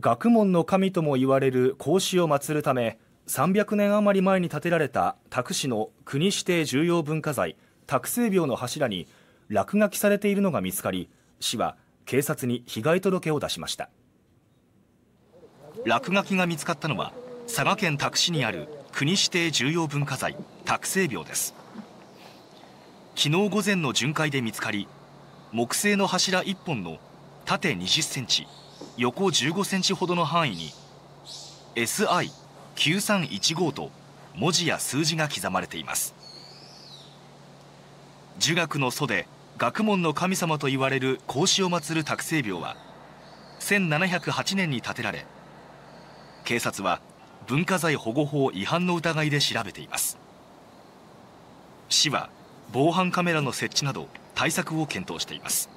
学問の神とも言われる孔子を祀るため300年余り前に建てられた多久市の国指定重要文化財多久聖廟の柱に落書きされているのが見つかり市は警察に被害届を出しました落書きが見つかったのは佐賀県多久市にある国指定重要文化財多久聖廟です昨日午前の巡回で見つかり木製の柱1本の縦20センチ横15センチほどの範囲に SI9315 と文字や数字が刻まれています儒学の祖で学問の神様といわれる孔子を祀る卓生廟は1708年に建てられ警察は文化財保護法違反の疑いで調べています市は防犯カメラの設置など対策を検討しています